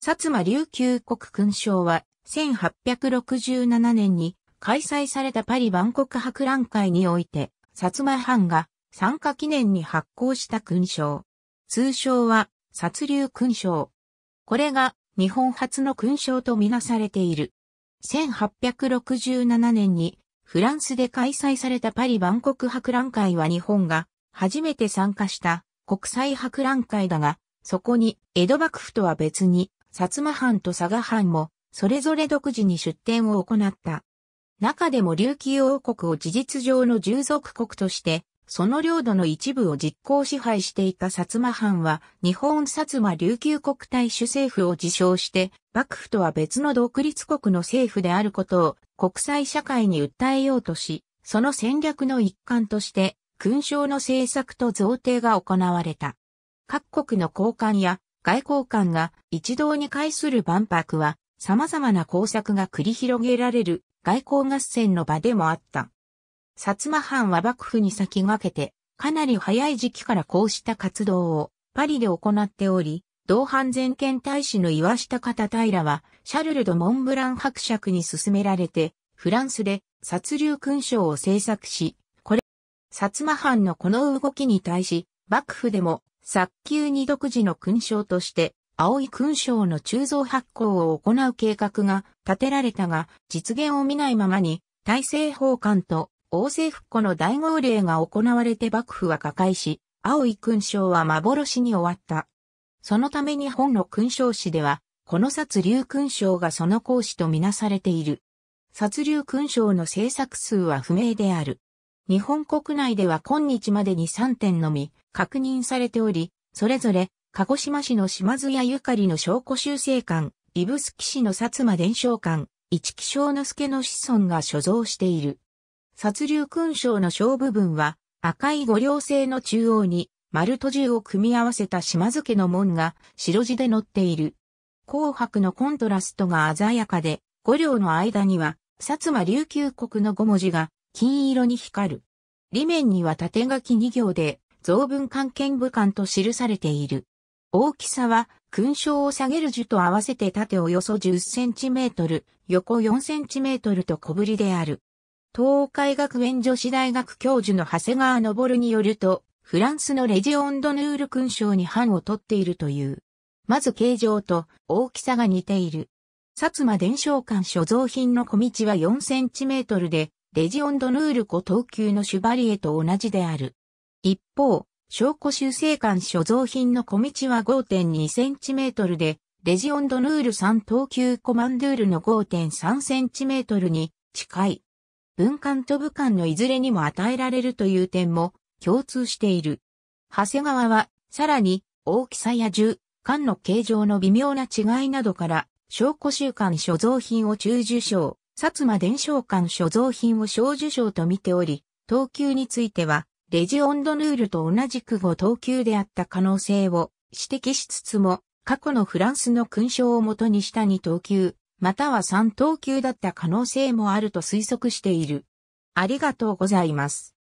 薩摩琉球国勲章は、1867年に開催されたパリ万国博覧会において、薩摩藩が参加記念に発行した勲章。通称は、薩流勲章。これが日本初の勲章とみなされている。1867年にフランスで開催されたパリ万国博覧会は日本が初めて参加した国際博覧会だが、そこに江戸幕府とは別に薩摩藩と佐賀藩も、それぞれ独自に出展を行った。中でも琉球王国を事実上の従属国として、その領土の一部を実行支配していた薩摩藩は、日本薩摩琉球国大主政府を自称して、幕府とは別の独立国の政府であることを国際社会に訴えようとし、その戦略の一環として、勲章の政策と贈呈が行われた。各国の交換や外交官が一堂に会する万博は、様々な工作が繰り広げられる外交合戦の場でもあった。薩摩藩は幕府に先駆けて、かなり早い時期からこうした活動をパリで行っており、同伴全権大使の岩下方平は、シャルル・ド・モンブラン伯爵に勧められて、フランスで殺流勲章を制作し、これ、薩摩藩のこの動きに対し、幕府でも早急に独自の勲章として、青い勲章の鋳造発行を行う計画が立てられたが、実現を見ないままに、大政奉還と王政復古の大号令が行われて幕府は瓦解し、青い勲章は幻に終わった。そのため日本の勲章史では、この殺竜勲章がその講師とみなされている。殺竜勲章の制作数は不明である。日本国内では今日までに3点のみ確認されており、それぞれ鹿児島市の島津屋ゆかりの証拠修正館、指宿市の薩摩伝承館、市木正之助の子孫が所蔵している。殺流勲章の小部分は赤い五稜星の中央に丸と銃を組み合わせた島津家の門が白地で載っている。紅白のコントラストが鮮やかで、五稜の間には薩摩琉球国の五文字が金色に光る。裏面には縦書き2行で、増文関係武官と記されている。大きさは、勲章を下げる樹と合わせて縦およそ10センチメートル、横4センチメートルと小ぶりである。東海学園女子大学教授の長谷川昇によると、フランスのレジオンドヌール勲章に版を取っているという。まず形状と大きさが似ている。薩摩伝承館所蔵品の小道は4センチメートルで、レジオンドヌール湖等級のシュバリエと同じである。一方、証拠修正官所蔵品の小道は 5.2cm で、レジオンドヌール3等級コマンドゥールの 5.3cm に近い。文館と武館のいずれにも与えられるという点も共通している。長谷川は、さらに、大きさや銃、缶の形状の微妙な違いなどから、証拠週慣所蔵品を中受賞、薩摩伝承館所蔵品を小受賞と見ており、等級については、レジオンドヌールと同じく5等級であった可能性を指摘しつつも、過去のフランスの勲章をもとにした2等級、または3等級だった可能性もあると推測している。ありがとうございます。